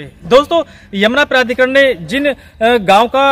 दोस्तों यमुना प्राधिकरण ने जिन गांव का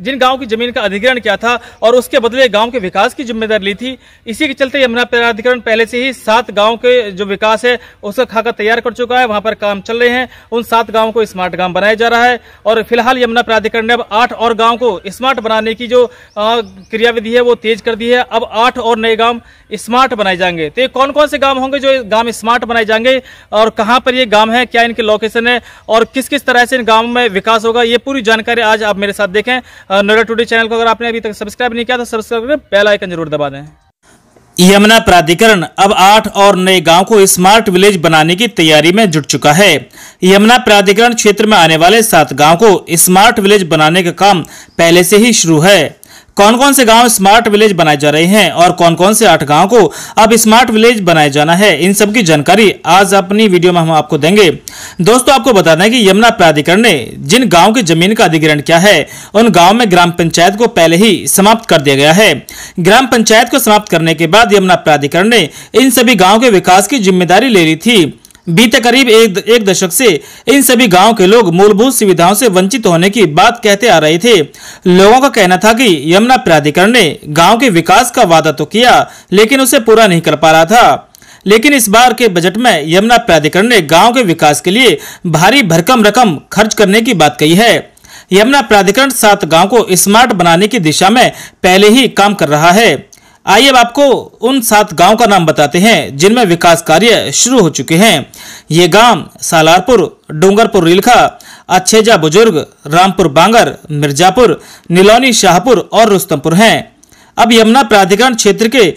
जिन गांव की जमीन का अधिग्रहण किया था और उसके बदले गांव के विकास की जिम्मेदारी ली थी इसी के चलते यमुना प्राधिकरण पहले से ही सात गांव के जो विकास है उसका खाका तैयार कर चुका है वहां पर काम चल रहे हैं उन सात गांव को स्मार्ट गांव बनाया जा रहा है और फिलहाल यमुना प्राधिकरण ने अब आठ और गाँव को स्मार्ट बनाने की जो क्रियाविधि है वो तेज कर दी है अब आठ और नए गाँव स्मार्ट बनाए जाएंगे तो ये कौन कौन से गाँव होंगे जो गाँव स्मार्ट बनाए जाएंगे और कहाँ पर ये गांव है क्या इनके लोकेशन है और किस किस तरह से इन गाँव में विकास होगा ये पूरी जानकारी आज आप मेरे साथ देखें नोएडा टूडे चैनल को अगर आपने अभी तक सब्सक्राइब नहीं किया तो सब्सक्राइब करके बेल आइकन जरूर दबा दें यमुना प्राधिकरण अब आठ और नए गांव को स्मार्ट विलेज बनाने की तैयारी में जुट चुका है यमुना प्राधिकरण क्षेत्र में आने वाले सात गांव को स्मार्ट विलेज बनाने का काम पहले से ही शुरू है कौन कौन से गांव स्मार्ट विलेज बनाए जा रहे हैं और कौन कौन से आठ गांव को अब स्मार्ट विलेज बनाए जाना है इन सब की जानकारी आज अपनी वीडियो में हम आपको देंगे दोस्तों आपको बता दें कि यमुना प्राधिकरण ने जिन गांव की जमीन का अधिग्रहण किया है उन गांव में ग्राम पंचायत को पहले ही समाप्त कर दिया गया है ग्राम पंचायत को समाप्त करने के बाद यमुना प्राधिकरण ने इन सभी गाँव के विकास की जिम्मेदारी ले ली थी बीते करीब एक, एक दशक से इन सभी गांव के लोग मूलभूत सुविधाओं से वंचित होने की बात कहते आ रहे थे लोगों का कहना था कि यमुना प्राधिकरण ने गांव के विकास का वादा तो किया लेकिन उसे पूरा नहीं कर पा रहा था लेकिन इस बार के बजट में यमुना प्राधिकरण ने गांव के विकास के लिए भारी भरकम रकम खर्च करने की बात कही है यमुना प्राधिकरण सात गांव को स्मार्ट बनाने की दिशा में पहले ही काम कर रहा है आइए अब आपको उन सात गांव का नाम बताते हैं जिनमें विकास कार्य शुरू हो चुके हैं ये गांव सालारपुर डूंगरपुर रिलखा अच्छेजा बुजुर्ग रामपुर बांगर मिर्जापुर नीलौनी शाहपुर और रुस्तमपुर हैं अब यमुना प्राधिकरण क्षेत्र के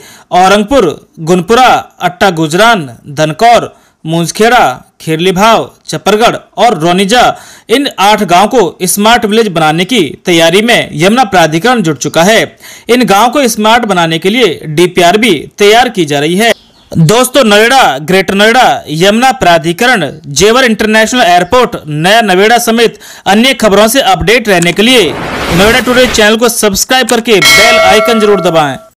औरंगपुर गुनपुरा अट्टा गुजरान धनकौर मुंजखेड़ा खेरलीभाव चपरगढ़ और रोनिजा इन आठ गांव को स्मार्ट विलेज बनाने की तैयारी में यमुना प्राधिकरण जुट चुका है इन गांव को स्मार्ट बनाने के लिए डीपीआर भी तैयार की जा रही है दोस्तों नोएडा ग्रेटर नोएडा यमुना प्राधिकरण जेवर इंटरनेशनल एयरपोर्ट नया नवेड़ा समेत अन्य खबरों से अपडेट रहने के लिए नोएडा टुडे चैनल को सब्सक्राइब करके बेल आइकन जरूर दबाएं